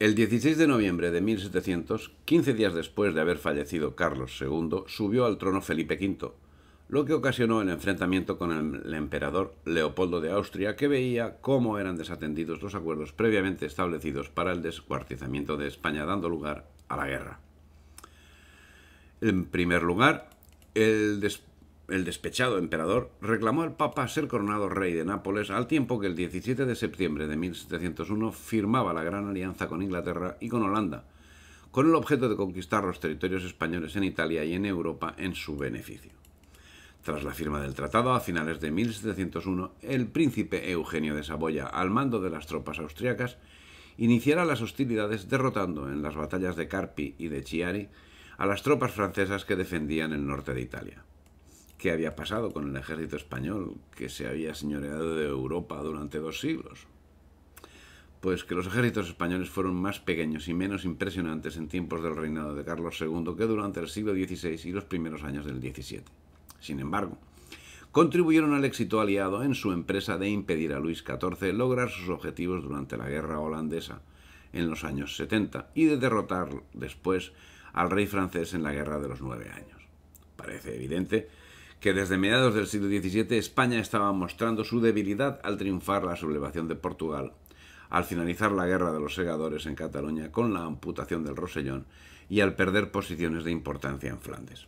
El 16 de noviembre de 1700, 15 días después de haber fallecido Carlos II, subió al trono Felipe V, lo que ocasionó el enfrentamiento con el emperador Leopoldo de Austria, que veía cómo eran desatendidos los acuerdos previamente establecidos para el descuartizamiento de España, dando lugar a la guerra. En primer lugar, el, el despechado emperador reclamó al Papa ser coronado rey de Nápoles al tiempo que el 17 de septiembre de 1701 firmaba la gran alianza con Inglaterra y con Holanda, con el objeto de conquistar los territorios españoles en Italia y en Europa en su beneficio. Tras la firma del tratado, a finales de 1701, el príncipe Eugenio de Saboya, al mando de las tropas austriacas, iniciará las hostilidades derrotando en las batallas de Carpi y de Chiari a las tropas francesas que defendían el norte de Italia qué había pasado con el ejército español que se había señoreado de Europa durante dos siglos. Pues que los ejércitos españoles fueron más pequeños y menos impresionantes en tiempos del reinado de Carlos II que durante el siglo XVI y los primeros años del XVII. Sin embargo, contribuyeron al éxito aliado en su empresa de impedir a Luis XIV lograr sus objetivos durante la guerra holandesa en los años 70 y de derrotar después al rey francés en la guerra de los nueve años. Parece evidente que desde mediados del siglo XVII España estaba mostrando su debilidad al triunfar la sublevación de Portugal, al finalizar la guerra de los segadores en Cataluña con la amputación del Rosellón y al perder posiciones de importancia en Flandes.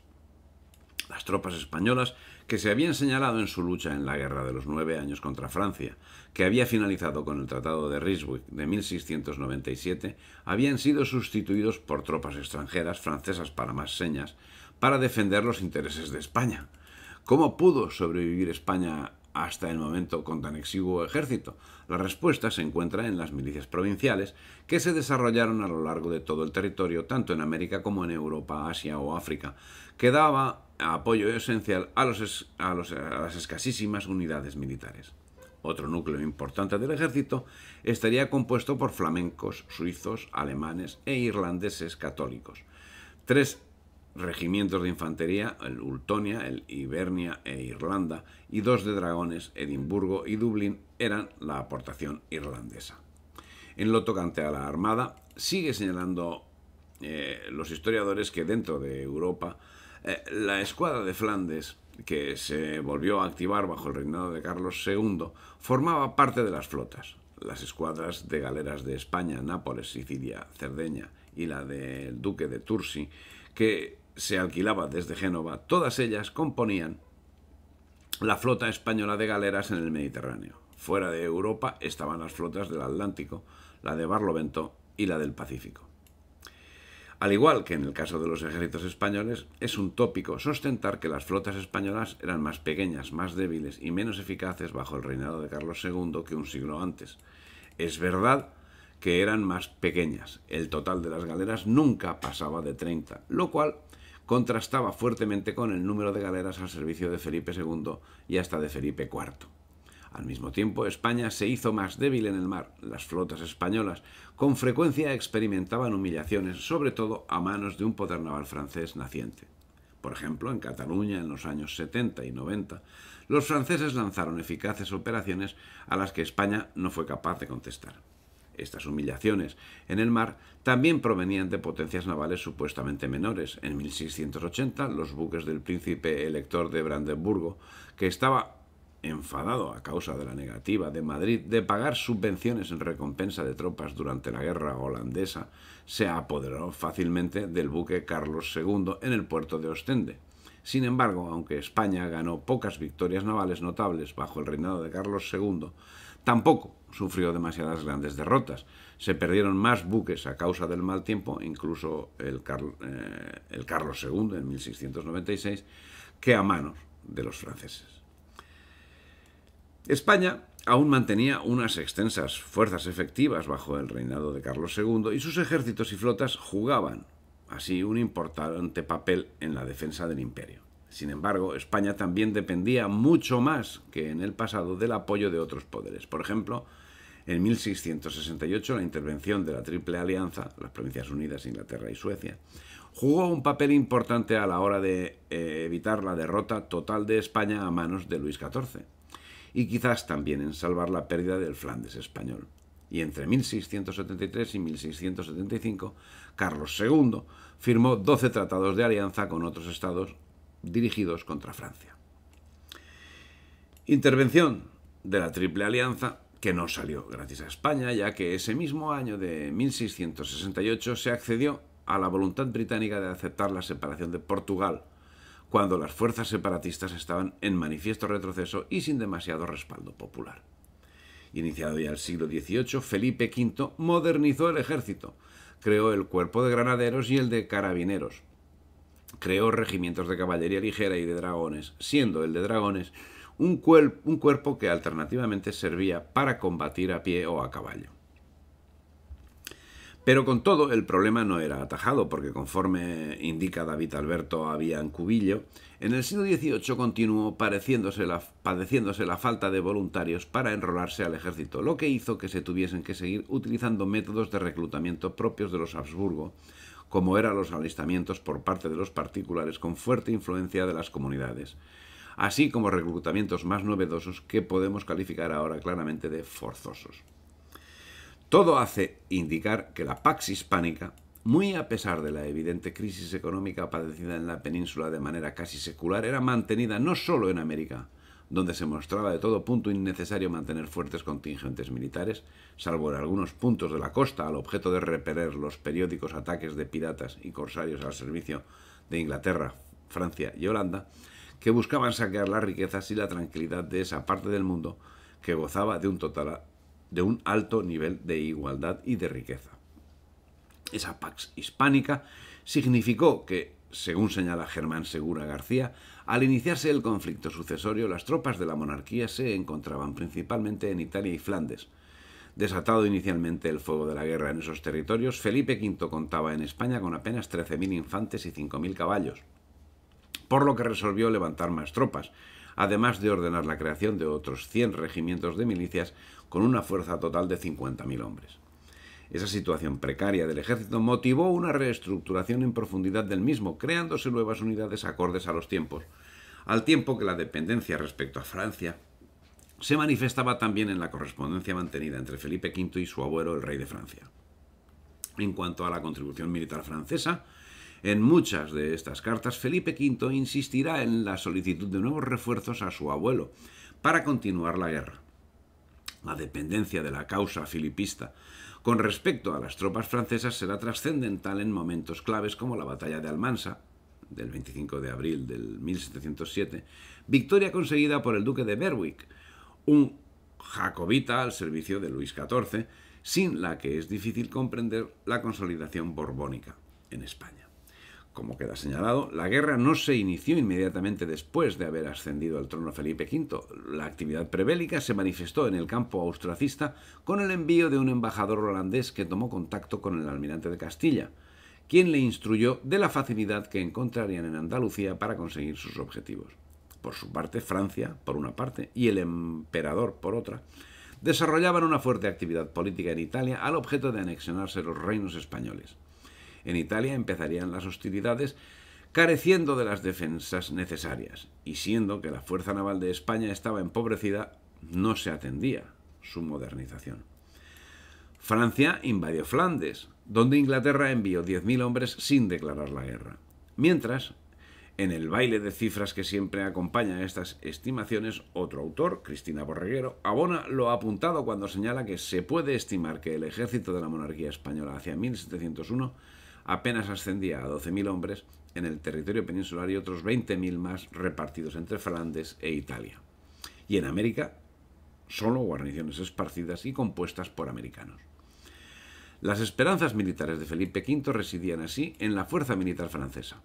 Las tropas españolas que se habían señalado en su lucha en la Guerra de los Nueve Años contra Francia, que había finalizado con el Tratado de Ryswick de 1697, habían sido sustituidos por tropas extranjeras francesas para más señas, para defender los intereses de España ¿Cómo pudo sobrevivir España hasta el momento con tan exiguo ejército? La respuesta se encuentra en las milicias provinciales que se desarrollaron a lo largo de todo el territorio, tanto en América como en Europa, Asia o África, que daba apoyo esencial a, las escasísimas unidades militares. Otro núcleo importante del ejército estaría compuesto por flamencos, suizos, alemanes e irlandeses católicos. Tres regimientos de infantería, el Ultonia, el Ibernia e Irlanda, y dos de dragones, Edimburgo y Dublín, eran la aportación irlandesa. En lo tocante a la Armada, sigue señalando eh, los historiadores que dentro de Europa, eh, la escuadra de Flandes, que se volvió a activar bajo el reinado de Carlos II, formaba parte de las flotas. Las escuadras de galeras de España, Nápoles, Sicilia, Cerdeña y la del duque de Tursi, que se alquilaba desde Génova, todas ellas componían la flota española de galeras en el Mediterráneo. Fuera de Europa estaban las flotas del Atlántico, la de Barlovento y la del Pacífico. Al igual que en el caso de los ejércitos españoles, es un tópico sostentar que las flotas españolas eran más pequeñas, más débiles y menos eficaces bajo el reinado de Carlos II que un siglo antes. Es verdad que eran más pequeñas. El total de las galeras nunca pasaba de 30, lo cual contrastaba fuertemente con el número de galeras al servicio de Felipe II y hasta de Felipe IV. Al mismo tiempo, España se hizo más débil en el mar. Las flotas españolas con frecuencia experimentaban humillaciones, sobre todo a manos de un poder naval francés naciente. Por ejemplo, en Cataluña en los años 70 y 90, los franceses lanzaron eficaces operaciones a las que España no fue capaz de contestar estas humillaciones en el mar también provenían de potencias navales supuestamente menores. En 1680, los buques del príncipe elector de Brandenburgo, que estaba enfadado a causa de la negativa de Madrid de pagar subvenciones en recompensa de tropas durante la guerra holandesa, se apoderó fácilmente del buque Carlos II en el puerto de Ostende. Sin embargo, aunque España ganó pocas victorias navales notables bajo el reinado de Carlos II, tampoco sufrió demasiadas grandes derrotas. Se perdieron más buques a causa del mal tiempo, incluso el, eh, Carlos II en 1696, que a manos de los franceses. España aún mantenía unas extensas fuerzas efectivas bajo el reinado de Carlos II y sus ejércitos y flotas jugaban así un importante papel en la defensa del imperio. Sin embargo, España también dependía mucho más que en el pasado del apoyo de otros poderes. Por ejemplo, en 1668 la intervención de la Triple Alianza, las Provincias Unidas, Inglaterra y Suecia, jugó un papel importante a la hora de eh, evitar la derrota total de España a manos de Luis XIV, y quizás también en salvar la pérdida del Flandes español. Y entre 1673 y 1675, Carlos II firmó 12 tratados de alianza con otros estados dirigidos contra Francia. Intervención de la Triple Alianza que no salió gracias a España, ya que ese mismo año de 1668 se accedió a la voluntad británica de aceptar la separación de Portugal, cuando las fuerzas separatistas estaban en manifiesto retroceso y sin demasiado respaldo popular. Iniciado ya el siglo XVIII, Felipe V modernizó el ejército, creó el cuerpo de granaderos y el de carabineros, creó regimientos de caballería ligera y de dragones, siendo el de dragones un, cuerpo que alternativamente servía para combatir a pie o a caballo. Pero con todo, el problema no era atajado, porque conforme indica David Alberto había Cubillo, en el siglo XVIII continuó padeciéndose la falta de voluntarios para enrolarse al ejército, lo que hizo que se tuviesen que seguir utilizando métodos de reclutamiento propios de los Habsburgo, como eran los alistamientos por parte de los particulares con fuerte influencia de las comunidades, así como reclutamientos más novedosos que podemos calificar ahora claramente de forzosos. Todo hace indicar que la Pax Hispánica, muy a pesar de la evidente crisis económica padecida en la península de manera casi secular, era mantenida no solo en América, donde se mostraba de todo punto innecesario mantener fuertes contingentes militares, salvo en algunos puntos de la costa al objeto de repeler los periódicos ataques de piratas y corsarios al servicio de Inglaterra, Francia y Holanda, que buscaban saquear las riquezas y la tranquilidad de esa parte del mundo que gozaba de un, total, de un alto nivel de igualdad y de riqueza. Esa Pax Hispánica significó que, según señala Germán Segura García, al iniciarse el conflicto sucesorio, las tropas de la monarquía se encontraban principalmente en Italia y Flandes. Desatado inicialmente el fuego de la guerra en esos territorios, Felipe V contaba en España con apenas 13.000 infantes y 5.000 caballos, por lo que resolvió levantar más tropas, además de ordenar la creación de otros 100 regimientos de milicias con una fuerza total de 50.000 hombres. Esa situación precaria del ejército motivó una reestructuración en profundidad del mismo, creándose nuevas unidades acordes a los tiempos, al tiempo que la dependencia respecto a Francia se manifestaba también en la correspondencia mantenida entre Felipe V y su abuelo, el rey de Francia. En cuanto a la contribución militar francesa, en muchas de estas cartas, Felipe V insistirá en la solicitud de nuevos refuerzos a su abuelo para continuar la guerra. La dependencia de la causa filipista con respecto a las tropas francesas será trascendental en momentos claves como la batalla de Almansa, del 25 de abril del 1707, victoria conseguida por el duque de Berwick, un jacobita al servicio de Luis XIV, sin la que es difícil comprender la consolidación borbónica en España. Como queda señalado, la guerra no se inició inmediatamente después de haber ascendido al trono Felipe V. La actividad prebélica se manifestó en el campo austracista con el envío de un embajador holandés que tomó contacto con el almirante de Castilla, quien le instruyó de la facilidad que encontrarían en Andalucía para conseguir sus objetivos. Por su parte, Francia, por una parte, y el emperador, por otra, desarrollaban una fuerte actividad política en Italia al objeto de anexionarse los reinos españoles en Italia empezarían las hostilidades careciendo de las defensas necesarias, y siendo que la fuerza naval de España estaba empobrecida, no se atendía su modernización. Francia invadió Flandes, donde Inglaterra envió 10.000 hombres sin declarar la guerra. Mientras, en el baile de cifras que siempre acompaña a estas estimaciones, otro autor, Cristina Borreguero, abona lo apuntado cuando señala que se puede estimar que el ejército de la monarquía española hacia 1701 apenas ascendía a 12.000 hombres en el territorio peninsular y otros 20.000 más repartidos entre Flandes e Italia. Y en América, solo guarniciones esparcidas y compuestas por americanos. Las esperanzas militares de Felipe V residían así en la fuerza militar francesa.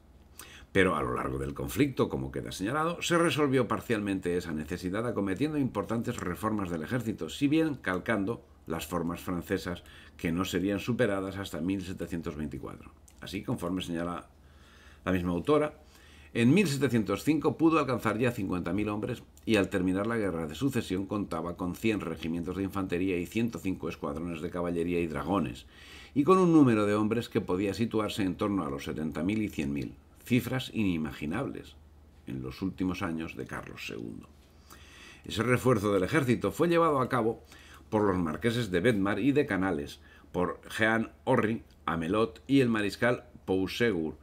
Pero a lo largo del conflicto, como queda señalado, se resolvió parcialmente esa necesidad acometiendo importantes reformas del ejército, si bien calcando las formas francesas que no serían superadas hasta 1724. Así, conforme señala la misma autora, en 1705 pudo alcanzar ya 50.000 hombres y al terminar la guerra de sucesión contaba con 100 regimientos de infantería y 105 escuadrones de caballería y dragones, y con un número de hombres que podía situarse en torno a los 70.000 y 100.000, cifras inimaginables en los últimos años de Carlos II. Ese refuerzo del ejército fue llevado a cabo por los marqueses de Bedmar y de Canales, por Jean Orri, Amelot y el mariscal Pousegur,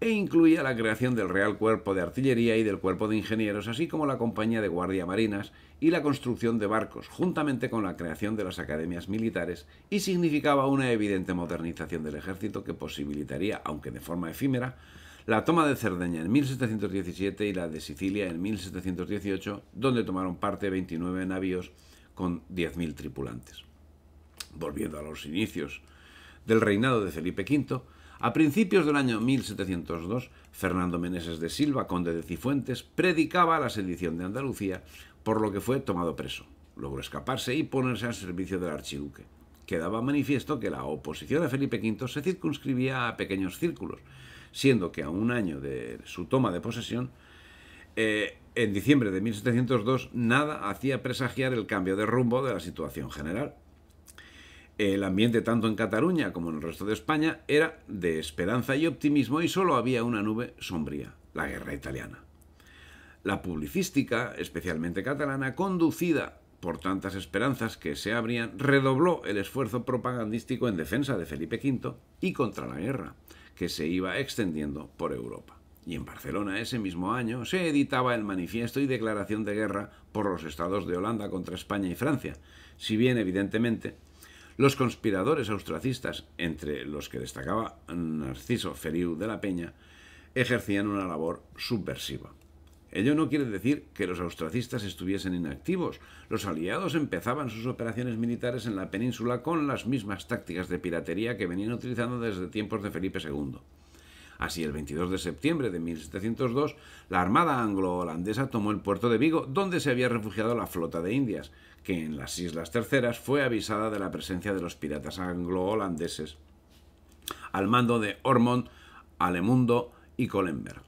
e incluía la creación del Real Cuerpo de Artillería y del Cuerpo de Ingenieros, así como la Compañía de Guardia Marinas y la construcción de barcos, juntamente con la creación de las academias militares, y significaba una evidente modernización del ejército que posibilitaría, aunque de forma efímera, la toma de Cerdeña en 1717 y la de Sicilia en 1718, donde tomaron parte 29 navíos con 10.000 tripulantes. Volviendo a los inicios del reinado de Felipe V, a principios del año 1702, Fernando Meneses de Silva, conde de Cifuentes, predicaba la sedición de Andalucía, por lo que fue tomado preso. Logró escaparse y ponerse al servicio del archiduque. Quedaba manifiesto que la oposición a Felipe V se circunscribía a pequeños círculos, siendo que a un año de su toma de posesión, eh, en diciembre de 1702 nada hacía presagiar el cambio de rumbo de la situación general. El ambiente tanto en Cataluña como en el resto de España era de esperanza y optimismo y solo había una nube sombría, la guerra italiana. La publicística, especialmente catalana, conducida por tantas esperanzas que se abrían, redobló el esfuerzo propagandístico en defensa de Felipe V y contra la guerra, que se iba extendiendo por Europa y en Barcelona ese mismo año se editaba el manifiesto y declaración de guerra por los estados de Holanda contra España y Francia, si bien evidentemente los conspiradores austracistas, entre los que destacaba Narciso Feriu de la Peña, ejercían una labor subversiva. Ello no quiere decir que los austracistas estuviesen inactivos. Los aliados empezaban sus operaciones militares en la península con las mismas tácticas de piratería que venían utilizando desde tiempos de Felipe II. Así, el 22 de septiembre de 1702, la Armada anglo-holandesa tomó el puerto de Vigo, donde se había refugiado la flota de Indias, que en las Islas Terceras fue avisada de la presencia de los piratas anglo-holandeses, al mando de Ormond, Alemundo y Colenber.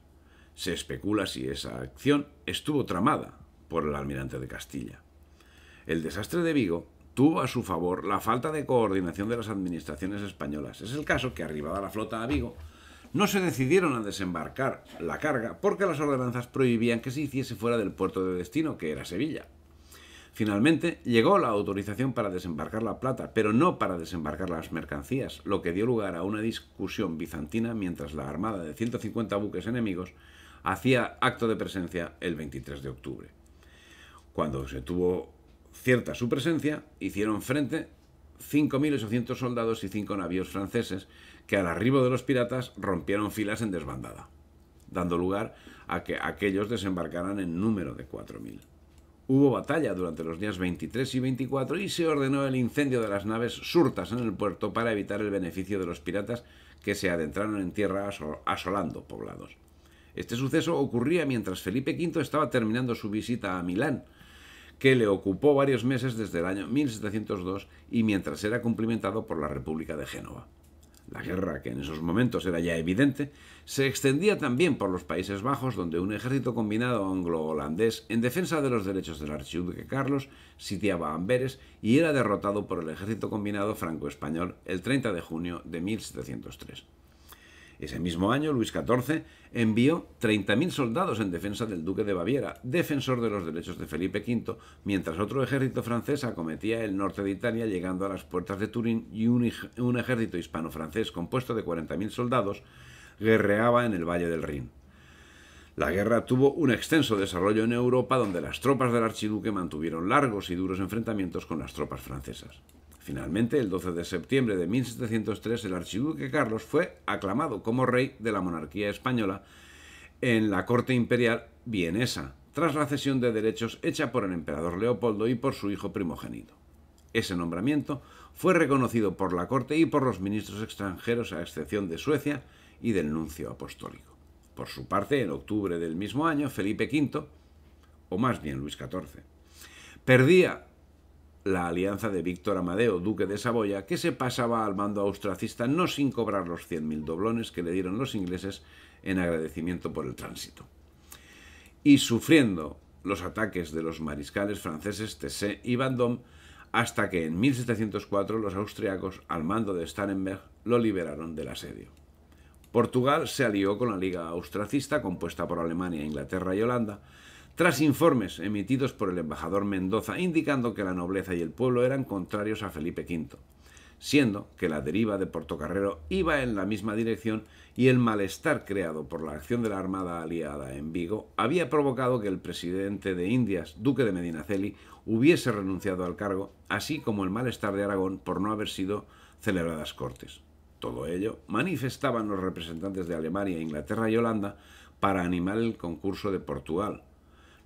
Se especula si esa acción estuvo tramada por el almirante de Castilla. El desastre de Vigo tuvo a su favor la falta de coordinación de las administraciones españolas. Es el caso que, arribada la flota a Vigo, no se decidieron a desembarcar la carga porque las ordenanzas prohibían que se hiciese fuera del puerto de destino, que era Sevilla. Finalmente, llegó la autorización para desembarcar la plata, pero no para desembarcar las mercancías, lo que dio lugar a una discusión bizantina mientras la armada de 150 buques enemigos hacía acto de presencia el 23 de octubre. Cuando se tuvo cierta su presencia, hicieron frente 5.800 soldados y 5 navíos franceses que al arribo de los piratas rompieron filas en desbandada, dando lugar a que aquellos desembarcaran en número de 4.000. Hubo batalla durante los días 23 y 24 y se ordenó el incendio de las naves surtas en el puerto para evitar el beneficio de los piratas que se adentraron en tierra asolando poblados. Este suceso ocurría mientras Felipe V estaba terminando su visita a Milán, que le ocupó varios meses desde el año 1702 y mientras era cumplimentado por la República de Génova. La guerra, que en esos momentos era ya evidente, se extendía también por los Países Bajos, donde un ejército combinado anglo-holandés en defensa de los derechos del archiduque Carlos sitiaba Amberes y era derrotado por el ejército combinado franco-español el 30 de junio de 1703. Ese mismo año, Luis XIV envió 30.000 soldados en defensa del duque de Baviera, defensor de los derechos de Felipe V, mientras otro ejército francés acometía el norte de Italia llegando a las puertas de Turín y un, ejército hispano-francés compuesto de 40.000 soldados guerreaba en el Valle del Rin. La guerra tuvo un extenso desarrollo en Europa donde las tropas del archiduque mantuvieron largos y duros enfrentamientos con las tropas francesas. Finalmente, el 12 de septiembre de 1703, el archiduque Carlos fue aclamado como rey de la monarquía española en la corte imperial vienesa, tras la cesión de derechos hecha por el emperador Leopoldo y por su hijo primogénito. Ese nombramiento fue reconocido por la corte y por los ministros extranjeros a excepción de Suecia y del nuncio apostólico. Por su parte, en octubre del mismo año, Felipe V, o más bien Luis XIV, perdía la alianza de Víctor Amadeo, duque de Saboya, que se pasaba al mando austracista no sin cobrar los 100.000 doblones que le dieron los ingleses en agradecimiento por el tránsito. Y sufriendo los ataques de los mariscales franceses Tessé y Vendôme, hasta que en 1704 los austriacos, al mando de Stanenberg lo liberaron del asedio. Portugal se alió con la Liga Austracista, compuesta por Alemania, Inglaterra y Holanda, tras informes emitidos por el embajador Mendoza indicando que la nobleza y el pueblo eran contrarios a Felipe V, siendo que la deriva de Portocarrero iba en la misma dirección y el malestar creado por la acción de la Armada aliada en Vigo había provocado que el presidente de Indias, duque de Medinaceli, hubiese renunciado al cargo, así como el malestar de Aragón por no haber sido celebradas cortes. Todo ello manifestaban los representantes de Alemania, Inglaterra y Holanda para animar el concurso de Portugal,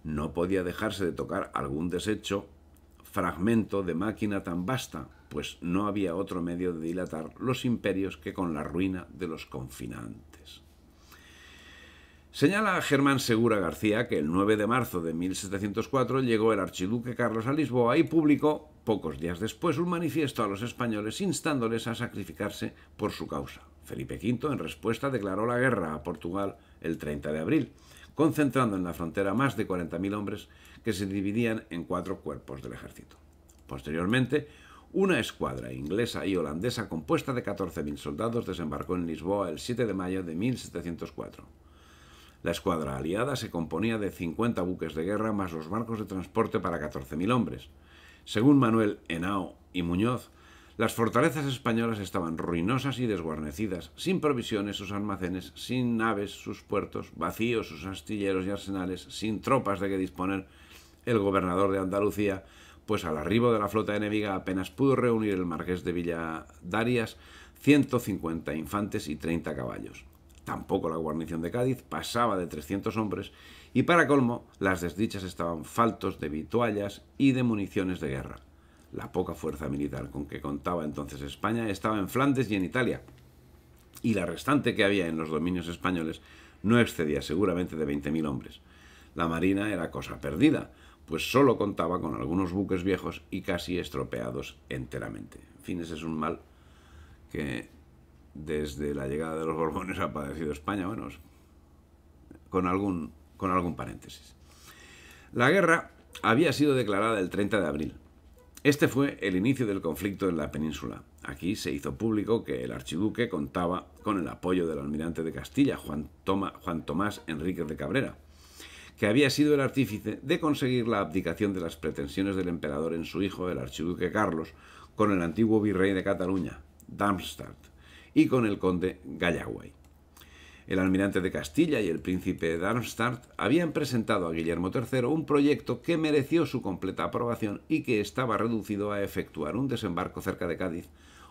no podía dejarse de tocar algún desecho, fragmento de máquina tan vasta, pues no había otro medio de dilatar los imperios que con la ruina de los confinantes. Señala Germán Segura García que el 9 de marzo de 1704 llegó el archiduque Carlos a Lisboa y publicó, pocos días después, un manifiesto a los españoles instándoles a sacrificarse por su causa. Felipe V, en respuesta, declaró la guerra a Portugal el 30 de abril concentrando en la frontera más de 40.000 hombres que se dividían en cuatro cuerpos del ejército. Posteriormente, una escuadra inglesa y holandesa compuesta de 14.000 soldados desembarcó en Lisboa el 7 de mayo de 1704. La escuadra aliada se componía de 50 buques de guerra más los barcos de transporte para 14.000 hombres. Según Manuel Henao y Muñoz, las fortalezas españolas estaban ruinosas y desguarnecidas, sin provisiones sus almacenes, sin naves sus puertos, vacíos sus astilleros y arsenales, sin tropas de que disponer. El gobernador de Andalucía, pues al arribo de la flota enemiga apenas pudo reunir el marqués de Villadarias 150 infantes y 30 caballos. Tampoco la guarnición de Cádiz pasaba de 300 hombres y para colmo las desdichas estaban faltos de vituallas y de municiones de guerra la poca fuerza militar con que contaba entonces España estaba en Flandes y en Italia, y la restante que había en los dominios españoles no excedía seguramente de 20.000 hombres. La marina era cosa perdida, pues solo contaba con algunos buques viejos y casi estropeados enteramente. En fin, ese es un mal que desde la llegada de los Borbones ha padecido España, bueno, con algún, con algún paréntesis. La guerra había sido declarada el 30 de abril, este fue el inicio del conflicto en la península. Aquí se hizo público que el archiduque contaba con el apoyo del almirante de Castilla, Juan, Tomás Enrique de Cabrera, que había sido el artífice de conseguir la abdicación de las pretensiones del emperador en su hijo, el archiduque Carlos, con el antiguo virrey de Cataluña, Darmstadt, y con el conde Gallaway el almirante de Castilla y el príncipe Darmstadt habían presentado a Guillermo III un proyecto que mereció su completa aprobación y que estaba reducido a efectuar un desembarco cerca de Cádiz,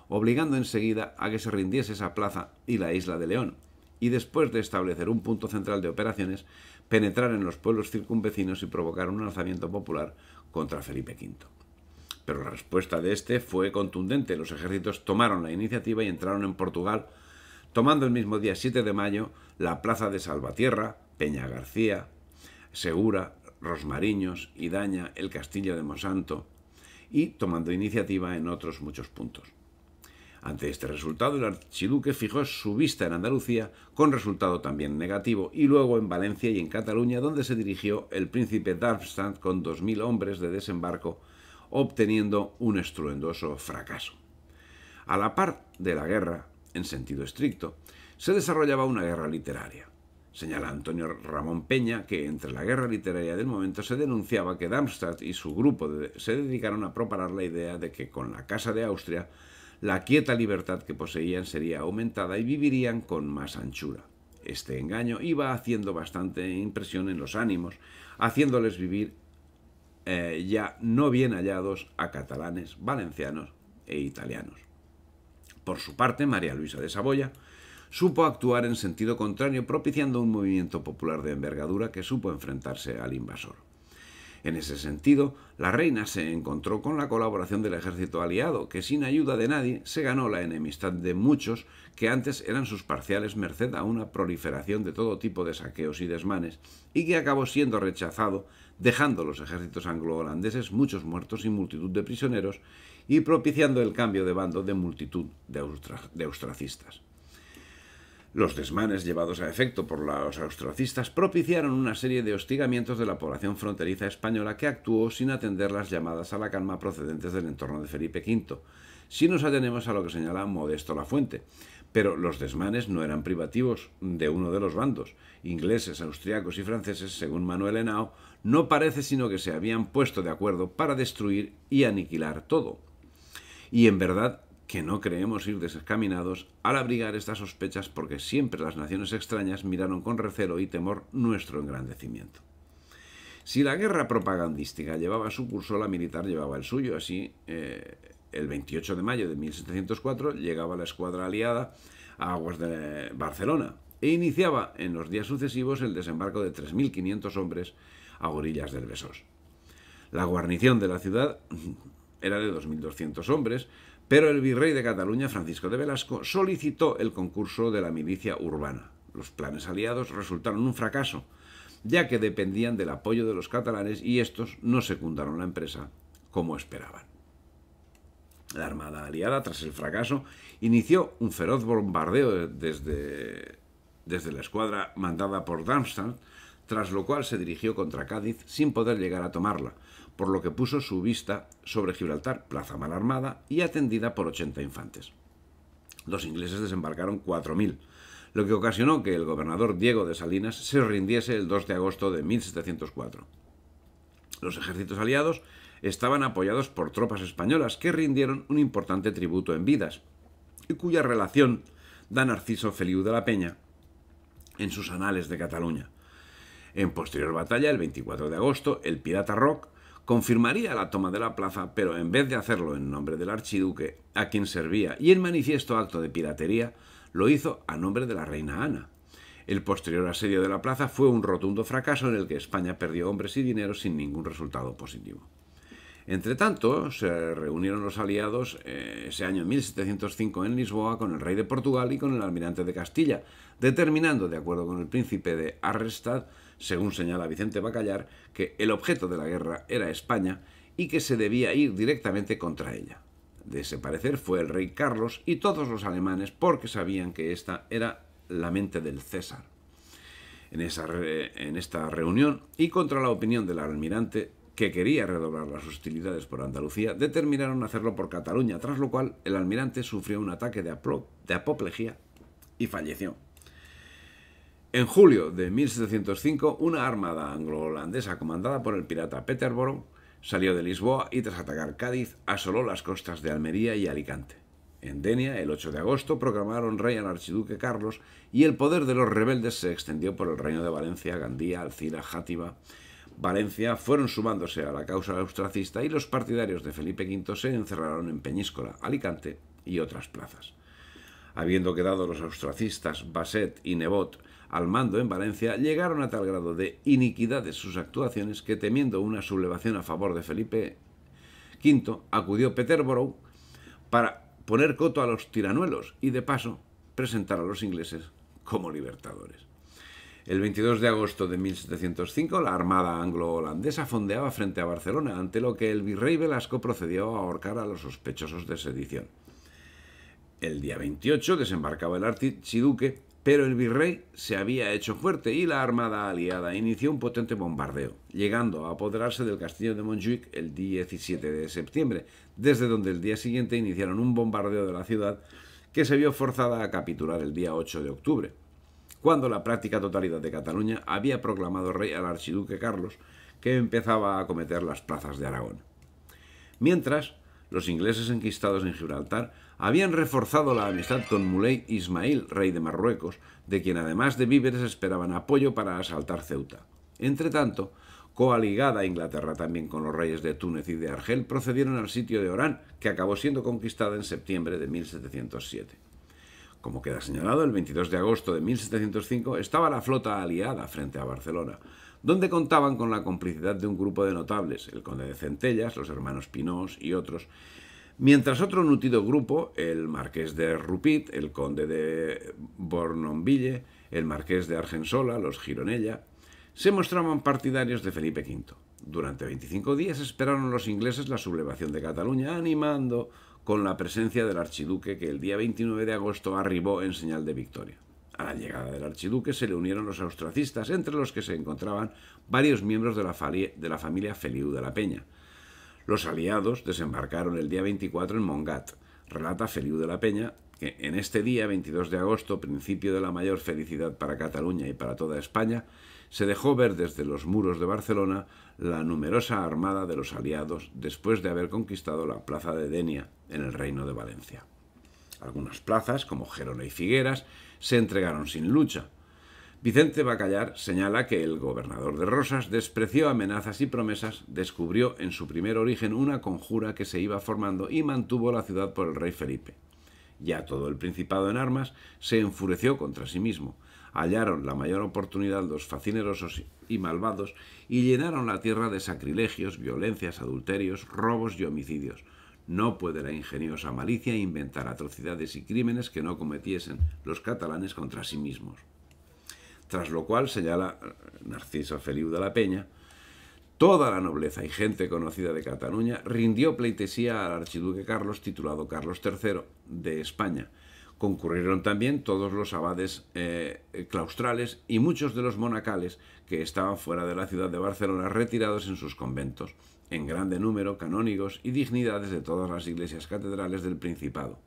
obligando enseguida a que se rindiese esa plaza y la isla de León, y después de establecer un punto central de operaciones, penetrar en los pueblos circunvecinos y provocar un lanzamiento popular contra Felipe V. Pero la respuesta de este fue contundente. Los ejércitos tomaron la iniciativa y entraron en Portugal tomando el mismo día 7 de mayo la plaza de Salvatierra, Peña García, Segura, Rosmariños, Idaña, el Castillo de Monsanto y tomando iniciativa en otros muchos puntos. Ante este resultado, el archiduque fijó su vista en Andalucía, con resultado también negativo, y luego en Valencia y en Cataluña, donde se dirigió el príncipe Darmstadt con 2.000 hombres de desembarco, obteniendo un estruendoso fracaso. A la par de la guerra, en sentido estricto, se desarrollaba una guerra literaria. Señala Antonio Ramón Peña que entre la guerra literaria del momento se denunciaba que Darmstadt y su grupo se dedicaron a preparar la idea de que con la Casa de Austria la quieta libertad que poseían sería aumentada y vivirían con más anchura. Este engaño iba haciendo bastante impresión en los ánimos, haciéndoles vivir eh, ya no bien hallados a catalanes, valencianos e italianos. Por su parte, María Luisa de Saboya supo actuar en sentido contrario, propiciando un movimiento popular de envergadura que supo enfrentarse al invasor. En ese sentido, la reina se encontró con la colaboración del ejército aliado, que sin ayuda de nadie se ganó la enemistad de muchos que antes eran sus parciales merced a una proliferación de todo tipo de saqueos y desmanes, y que acabó siendo rechazado, dejando los ejércitos anglo-holandeses muchos muertos y multitud de prisioneros, y propiciando el cambio de bando de multitud de, austracistas. Los desmanes llevados a efecto por los austracistas propiciaron una serie de hostigamientos de la población fronteriza española que actuó sin atender las llamadas a la calma procedentes del entorno de Felipe V, si nos atenemos a lo que señala Modesto La Fuente. Pero los desmanes no eran privativos de uno de los bandos. Ingleses, austriacos y franceses, según Manuel Henao, no parece sino que se habían puesto de acuerdo para destruir y aniquilar todo y en verdad que no creemos ir descaminados al abrigar estas sospechas porque siempre las naciones extrañas miraron con recelo y temor nuestro engrandecimiento. Si la guerra propagandística llevaba su curso, la militar llevaba el suyo. Así, eh, el 28 de mayo de 1704 llegaba la escuadra aliada a aguas de Barcelona e iniciaba en los días sucesivos el desembarco de 3.500 hombres a orillas del Besós. La guarnición de la ciudad era de 2.200 hombres, pero el virrey de Cataluña, Francisco de Velasco, solicitó el concurso de la milicia urbana. Los planes aliados resultaron un fracaso, ya que dependían del apoyo de los catalanes y estos no secundaron la empresa como esperaban. La Armada Aliada, tras el fracaso, inició un feroz bombardeo desde, desde la escuadra mandada por Darmstadt, tras lo cual se dirigió contra Cádiz sin poder llegar a tomarla, por lo que puso su vista sobre Gibraltar, plaza mal armada y atendida por 80 infantes. Los ingleses desembarcaron 4.000, lo que ocasionó que el gobernador Diego de Salinas se rindiese el 2 de agosto de 1704. Los ejércitos aliados estaban apoyados por tropas españolas que rindieron un importante tributo en vidas, y cuya relación da Narciso Feliu de la Peña en sus Anales de Cataluña. En posterior batalla, el 24 de agosto, el pirata Rock confirmaría la toma de la plaza, pero en vez de hacerlo en nombre del archiduque, a quien servía, y el manifiesto acto de piratería, lo hizo a nombre de la reina Ana. El posterior asedio de la plaza fue un rotundo fracaso en el que España perdió hombres y dinero sin ningún resultado positivo. Entretanto, se reunieron los aliados eh, ese año 1705 en Lisboa con el rey de Portugal y con el almirante de Castilla, determinando, de acuerdo con el príncipe de Arrestad, según señala Vicente Bacallar, que el objeto de la guerra era España y que se debía ir directamente contra ella. De ese parecer fue el rey Carlos y todos los alemanes porque sabían que esta era la mente del César. En, esa en esta reunión y contra la opinión del almirante que quería redoblar las hostilidades por Andalucía, determinaron hacerlo por Cataluña, tras lo cual el almirante sufrió un ataque de apoplejía y falleció. En julio de 1705, una armada anglo-holandesa comandada por el pirata Peterborough salió de Lisboa y tras atacar Cádiz asoló las costas de Almería y Alicante. En Denia, el 8 de agosto, proclamaron rey al archiduque Carlos y el poder de los rebeldes se extendió por el reino de Valencia, Gandía, Alcira, Játiva. Valencia fueron sumándose a la causa austracista y los partidarios de Felipe V se encerraron en Peñíscola, Alicante y otras plazas. Habiendo quedado los austracistas Basset y Nebot al mando en Valencia llegaron a tal grado de iniquidad de sus actuaciones que temiendo una sublevación a favor de Felipe V, acudió Peterborough para poner coto a los tiranuelos y de paso presentar a los ingleses como libertadores. El 22 de agosto de 1705 la armada anglo-holandesa fondeaba frente a Barcelona, ante lo que el virrey Velasco procedió a ahorcar a los sospechosos de sedición. El día 28 desembarcaba el archiduque pero el virrey se había hecho fuerte y la armada aliada inició un potente bombardeo, llegando a apoderarse del castillo de Montjuic el 17 de septiembre, desde donde el día siguiente iniciaron un bombardeo de la ciudad que se vio forzada a capitular el día 8 de octubre, cuando la práctica totalidad de Cataluña había proclamado rey al archiduque Carlos, que empezaba a acometer las plazas de Aragón. Mientras, los ingleses enquistados en Gibraltar habían reforzado la amistad con Muley Ismail, rey de Marruecos, de quien además de víveres esperaban apoyo para asaltar Ceuta. Entretanto, coaligada Inglaterra también con los reyes de Túnez y de Argel, procedieron al sitio de Orán, que acabó siendo conquistada en septiembre de 1707. Como queda señalado, el 22 de agosto de 1705 estaba la flota aliada frente a Barcelona, donde contaban con la complicidad de un grupo de notables, el conde de Centellas, los hermanos Pinós y otros, Mientras otro nutrido grupo, el marqués de Rupit, el conde de Bornonville, el marqués de Argensola, los Gironella, se mostraban partidarios de Felipe V. Durante 25 días esperaron los ingleses la sublevación de Cataluña, animando con la presencia del archiduque que el día 29 de agosto arribó en señal de victoria. A la llegada del archiduque se le unieron los austracistas, entre los que se encontraban varios miembros de la, de la familia Feliu de la Peña, los aliados desembarcaron el día 24 en Mongat, relata Feliu de la Peña, que en este día, 22 de agosto, principio de la mayor felicidad para Cataluña y para toda España, se dejó ver desde los muros de Barcelona la numerosa armada de los aliados después de haber conquistado la plaza de Denia en el reino de Valencia. Algunas plazas, como Gerona y Figueras, se entregaron sin lucha, Vicente Bacallar señala que el gobernador de Rosas despreció amenazas y promesas, descubrió en su primer origen una conjura que se iba formando y mantuvo la ciudad por el rey Felipe. Ya todo el principado en armas se enfureció contra sí mismo, hallaron la mayor oportunidad los facinerosos y malvados y llenaron la tierra de sacrilegios, violencias, adulterios, robos y homicidios. No puede la ingeniosa malicia inventar atrocidades y crímenes que no cometiesen los catalanes contra sí mismos. Tras lo cual señala eh, Narciso Feliu de la Peña, toda la nobleza y gente conocida de Cataluña rindió pleitesía al archiduque Carlos, titulado Carlos III de España. Concurrieron también todos los abades eh, claustrales y muchos de los monacales que estaban fuera de la ciudad de Barcelona retirados en sus conventos, en grande número canónigos y dignidades de todas las iglesias catedrales del Principado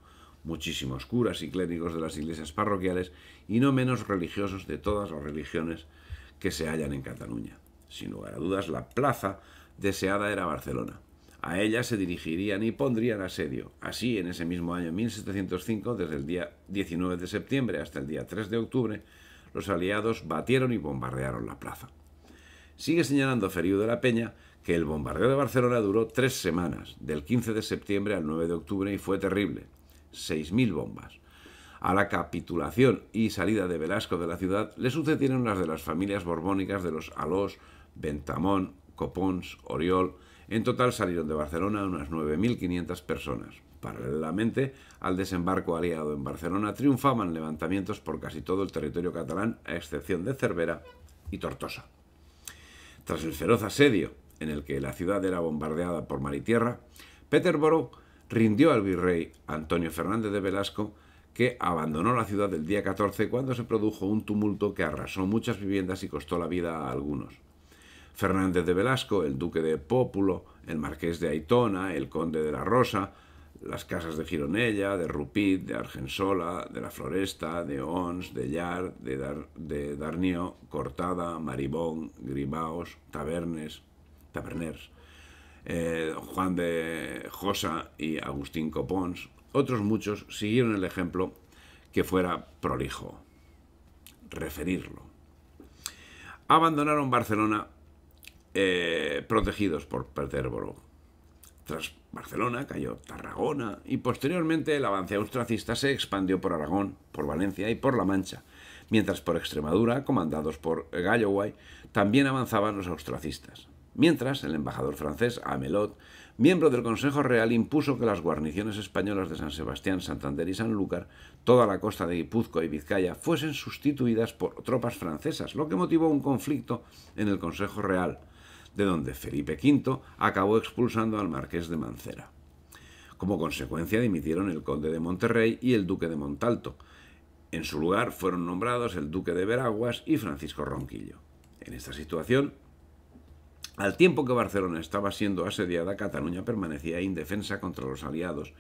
muchísimos curas y clérigos de las iglesias parroquiales y no menos religiosos de todas las religiones que se hallan en Cataluña. Sin lugar a dudas, la plaza deseada era Barcelona. A ella se dirigirían y pondrían asedio. Así, en ese mismo año 1705, desde el día 19 de septiembre hasta el día 3 de octubre, los aliados batieron y bombardearon la plaza. Sigue señalando Feriu de la Peña que el bombardeo de Barcelona duró tres semanas, del 15 de septiembre al 9 de octubre, y fue terrible. 6.000 bombas. A la capitulación y salida de Velasco de la ciudad le sucedieron las de las familias borbónicas de los Alós, Bentamón, Copons, Oriol. En total salieron de Barcelona unas 9.500 personas. Paralelamente al desembarco aliado en Barcelona, triunfaban levantamientos por casi todo el territorio catalán, a excepción de Cervera y Tortosa. Tras el feroz asedio en el que la ciudad era bombardeada por mar y tierra, Peterborough rindió al virrey Antonio Fernández de Velasco, que abandonó la ciudad el día 14 cuando se produjo un tumulto que arrasó muchas viviendas y costó la vida a algunos. Fernández de Velasco, el duque de Pópulo, el marqués de Aitona, el conde de la Rosa, las casas de Gironella, de Rupit, de Argensola, de la Floresta, de Ons, de Yar, de, Dar, Darnio, Cortada, Maribón, Grimaos, Tabernes, Taberners, eh, Juan de Josa y Agustín Copons, otros muchos siguieron el ejemplo que fuera prolijo, referirlo. Abandonaron Barcelona eh, protegidos por Peterborough. Tras Barcelona cayó Tarragona y posteriormente el avance austracista se expandió por Aragón, por Valencia y por La Mancha, mientras por Extremadura, comandados por Galloway, también avanzaban los austracistas. Mientras, el embajador francés, Amelot, miembro del Consejo Real, impuso que las guarniciones españolas de San Sebastián, Santander y Sanlúcar, toda la costa de Guipúzcoa y Vizcaya, fuesen sustituidas por tropas francesas, lo que motivó un conflicto en el Consejo Real, de donde Felipe V acabó expulsando al marqués de Mancera. Como consecuencia dimitieron el conde de Monterrey y el duque de Montalto. En su lugar fueron nombrados el duque de Veraguas y Francisco Ronquillo. En esta situación, al tiempo que Barcelona estaba siendo asediada, Cataluña permanecía indefensa contra los aliados,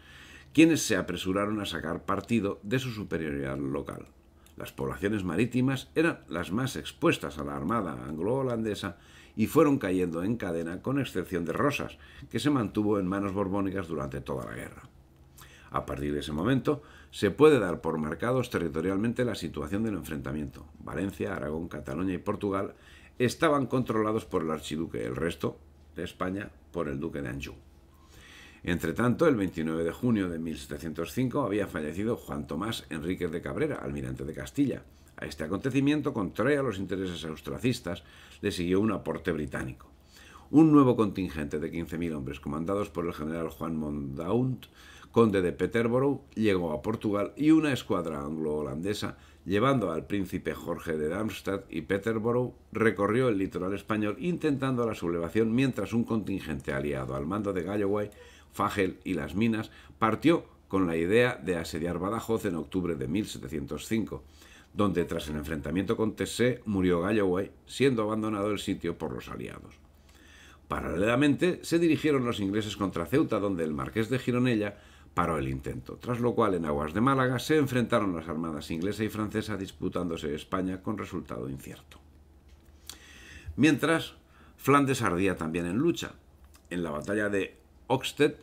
quienes se apresuraron a sacar partido de su superioridad local. Las poblaciones marítimas eran las más expuestas a la armada anglo-holandesa y fueron cayendo en cadena con excepción de Rosas, que se mantuvo en manos borbónicas durante toda la guerra. A partir de ese momento, se puede dar por marcados territorialmente la situación del enfrentamiento. Valencia, Aragón, Cataluña y Portugal estaban controlados por el archiduque, el resto de España por el duque de Anjou. Entretanto, el 29 de junio de 1705 había fallecido Juan Tomás Enríquez de Cabrera, almirante de Castilla. A este acontecimiento, contrario a los intereses austracistas, le siguió un aporte británico. Un nuevo contingente de 15.000 hombres, comandados por el general Juan Mondaunt, conde de Peterborough, llegó a Portugal y una escuadra anglo-holandesa llevando al príncipe Jorge de Darmstadt y Peterborough, recorrió el litoral español intentando la sublevación mientras un contingente aliado al mando de Galloway, Fagel y las minas partió con la idea de asediar Badajoz en octubre de 1705, donde tras el enfrentamiento con Tessé murió Galloway, siendo abandonado el sitio por los aliados. Paralelamente, se dirigieron los ingleses contra Ceuta, donde el marqués de Gironella paró el intento, tras lo cual en aguas de Málaga se enfrentaron las armadas inglesa y francesa disputándose España con resultado incierto. Mientras, Flandes ardía también en lucha. En la batalla de Oxted,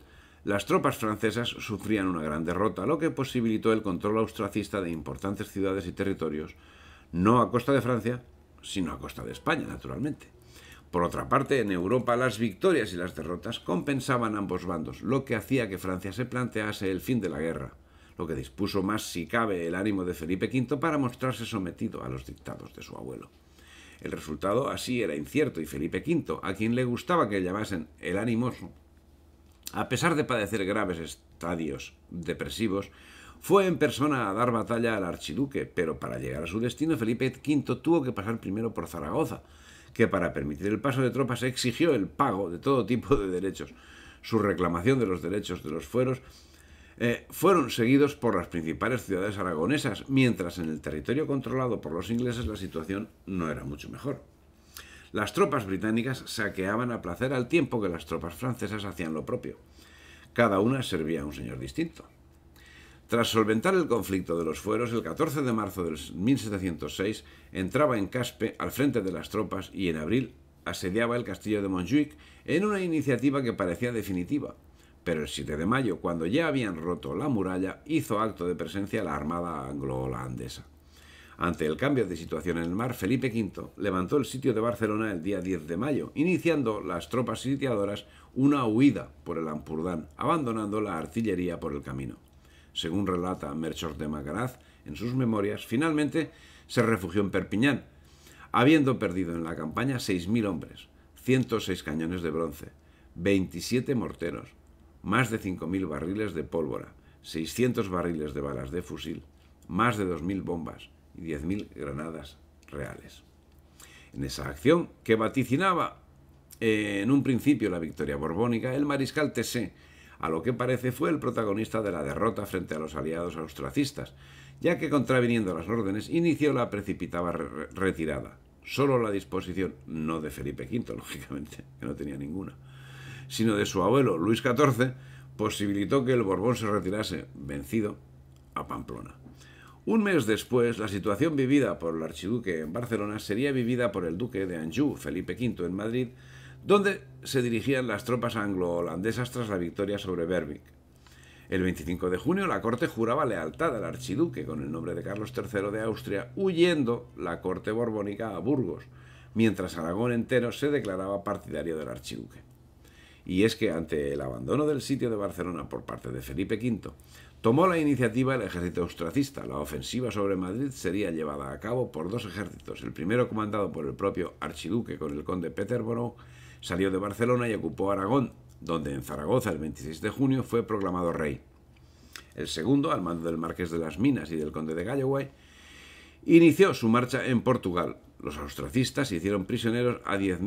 las tropas francesas sufrían una gran derrota, lo que posibilitó el control austracista de importantes ciudades y territorios, no a costa de Francia, sino a costa de España, naturalmente. Por otra parte, en Europa las victorias y las derrotas compensaban ambos bandos, lo que hacía que Francia se plantease el fin de la guerra, lo que dispuso más si cabe el ánimo de Felipe V para mostrarse sometido a los dictados de su abuelo. El resultado así era incierto y Felipe V, a quien le gustaba que llamasen el animoso, a pesar de padecer graves estadios depresivos, fue en persona a dar batalla al archiduque, pero para llegar a su destino Felipe V tuvo que pasar primero por Zaragoza, que para permitir el paso de tropas exigió el pago de todo tipo de derechos. Su reclamación de los derechos de los fueros eh, fueron seguidos por las principales ciudades aragonesas, mientras en el territorio controlado por los ingleses la situación no era mucho mejor. Las tropas británicas saqueaban a placer al tiempo que las tropas francesas hacían lo propio. Cada una servía a un señor distinto. Tras solventar el conflicto de los fueros, el 14 de marzo de 1706 entraba en Caspe al frente de las tropas y en abril asediaba el castillo de Montjuic en una iniciativa que parecía definitiva. Pero el 7 de mayo, cuando ya habían roto la muralla, hizo acto de presencia la armada anglo-holandesa. Ante el cambio de situación en el mar, Felipe V levantó el sitio de Barcelona el día 10 de mayo, iniciando las tropas sitiadoras una huida por el Ampurdán, abandonando la artillería por el camino según relata Merchor de Macaraz, en sus memorias, finalmente se refugió en Perpiñán, habiendo perdido en la campaña 6.000 hombres, 106 cañones de bronce, 27 morteros, más de 5.000 barriles de pólvora, 600 barriles de balas de fusil, más de 2.000 bombas y 10.000 granadas reales. En esa acción, que vaticinaba eh, en un principio la victoria borbónica, el mariscal Tessé a lo que parece fue el protagonista de la derrota frente a los aliados austracistas, ya que contraviniendo las órdenes inició la precipitada retirada. Solo la disposición, no de Felipe V, lógicamente, que no tenía ninguna, sino de su abuelo Luis XIV, posibilitó que el Borbón se retirase, vencido, a Pamplona. Un mes después, la situación vivida por el archiduque en Barcelona sería vivida por el duque de Anjou, Felipe V, en Madrid, donde se dirigían las tropas anglo-holandesas tras la victoria sobre Berwick. El 25 de junio la corte juraba lealtad al archiduque con el nombre de Carlos III de Austria, huyendo la corte borbónica a Burgos, mientras Aragón entero se declaraba partidario del archiduque. Y es que ante el abandono del sitio de Barcelona por parte de Felipe V, tomó la iniciativa el ejército austracista. La ofensiva sobre Madrid sería llevada a cabo por dos ejércitos, el primero comandado por el propio archiduque con el conde Peterborough Salió de Barcelona y ocupó Aragón, donde en Zaragoza el 26 de junio fue proclamado rey. El segundo, al mando del marqués de las Minas y del conde de Galloway, inició su marcha en Portugal. Los austracistas hicieron prisioneros a 10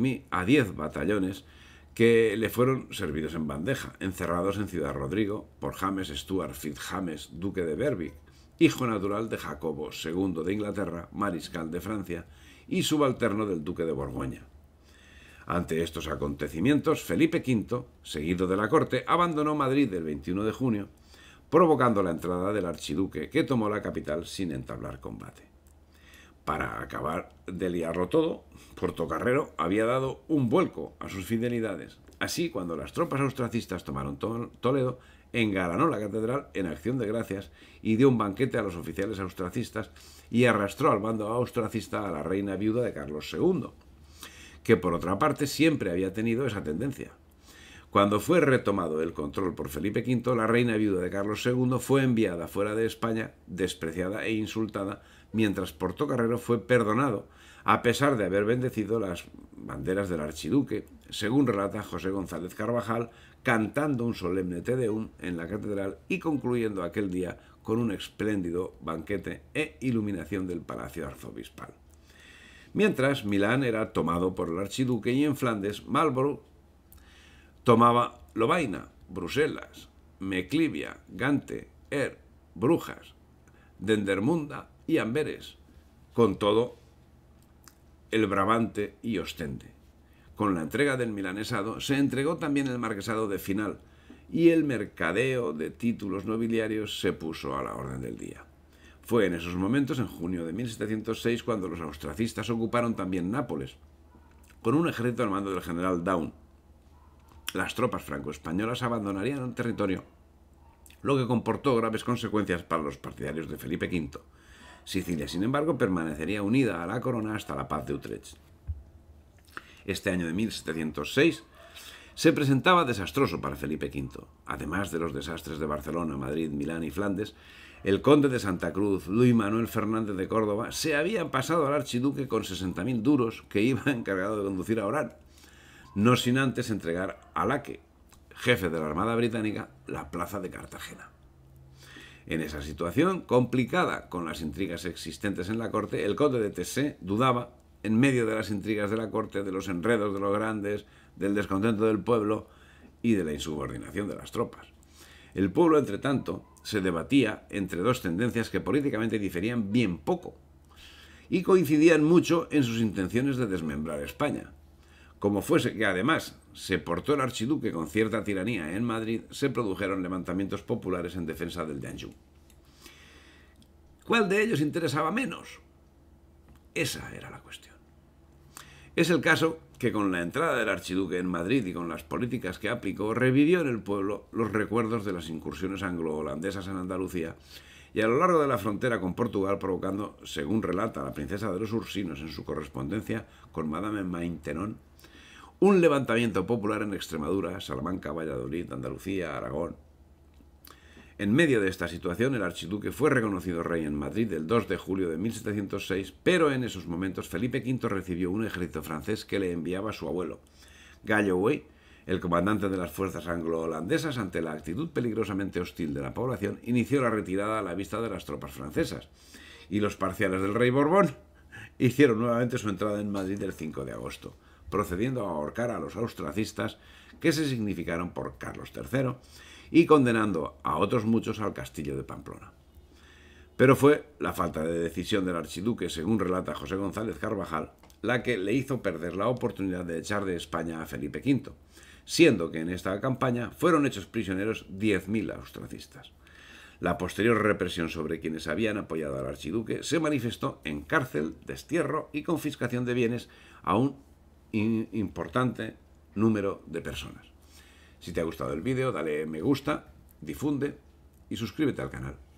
diez batallones que le fueron servidos en bandeja, encerrados en Ciudad Rodrigo por James Stuart Fitzhames, duque de Berwick, hijo natural de Jacobo II de Inglaterra, mariscal de Francia, y subalterno del duque de Borgoña. Ante estos acontecimientos, Felipe V, seguido de la corte, abandonó Madrid el 21 de junio, provocando la entrada del archiduque, que tomó la capital sin entablar combate. Para acabar de liarlo todo, Portocarrero había dado un vuelco a sus fidelidades. Así, cuando las tropas austracistas tomaron Toledo, engaranó la catedral en acción de gracias y dio un banquete a los oficiales austracistas y arrastró al bando austracista a la reina viuda de Carlos II, que por otra parte siempre había tenido esa tendencia. Cuando fue retomado el control por Felipe V, la reina viuda de Carlos II fue enviada fuera de España, despreciada e insultada, mientras Portocarrero fue perdonado, a pesar de haber bendecido las banderas del archiduque, según relata José González Carvajal, cantando un solemne Te Deum en la catedral y concluyendo aquel día con un espléndido banquete e iluminación del palacio arzobispal. Mientras Milán era tomado por el archiduque y en Flandes Marlborough tomaba Lovaina, Bruselas, Meclivia, Gante, Er, Brujas, Dendermunda y Amberes, con todo el Brabante y Ostende. Con la entrega del milanesado se entregó también el marquesado de final y el mercadeo de títulos nobiliarios se puso a la orden del día. Fue en esos momentos, en junio de 1706, cuando los austracistas ocuparon también Nápoles, con un ejército al mando del general Daun. Las tropas franco-españolas abandonarían el territorio, lo que comportó graves consecuencias para los partidarios de Felipe V. Sicilia, sin embargo, permanecería unida a la corona hasta la paz de Utrecht. Este año de 1706 se presentaba desastroso para Felipe V. Además de los desastres de Barcelona, Madrid, Milán y Flandes, el conde de Santa Cruz, Luis Manuel Fernández de Córdoba, se habían pasado al archiduque con 60.000 duros que iba encargado de conducir a Orán, no sin antes entregar a Laque, jefe de la Armada Británica, la plaza de Cartagena. En esa situación complicada con las intrigas existentes en la corte, el conde de Tessé dudaba, en medio de las intrigas de la corte, de los enredos de los grandes, del descontento del pueblo y de la insubordinación de las tropas. El pueblo, entre se debatía entre dos tendencias que políticamente diferían bien poco y coincidían mucho en sus intenciones de desmembrar España. Como fuese que además se portó el archiduque con cierta tiranía en Madrid, se produjeron levantamientos populares en defensa del de Anjou. ¿Cuál de ellos interesaba menos? Esa era la cuestión. Es el caso que con la entrada del archiduque en Madrid y con las políticas que aplicó, revivió en el pueblo los recuerdos de las incursiones anglo-holandesas en Andalucía y a lo largo de la frontera con Portugal, provocando, según relata la princesa de los Ursinos en su correspondencia con Madame Maintenon, un levantamiento popular en Extremadura, Salamanca, Valladolid, Andalucía, Aragón, en medio de esta situación, el archiduque fue reconocido rey en Madrid el 2 de julio de 1706, pero en esos momentos Felipe V recibió un ejército francés que le enviaba su abuelo, Galloway, el comandante de las fuerzas anglo-holandesas, ante la actitud peligrosamente hostil de la población, inició la retirada a la vista de las tropas francesas. Y los parciales del rey Borbón hicieron nuevamente su entrada en Madrid el 5 de agosto, procediendo a ahorcar a los austracistas que se significaron por Carlos III y condenando a otros muchos al castillo de Pamplona. Pero fue la falta de decisión del archiduque, según relata José González Carvajal, la que le hizo perder la oportunidad de echar de España a Felipe V, siendo que en esta campaña fueron hechos prisioneros 10.000 austracistas. La posterior represión sobre quienes habían apoyado al archiduque se manifestó en cárcel, destierro y confiscación de bienes a un importante número de personas. Si te ha gustado el vídeo, dale me gusta, difunde y suscríbete al canal.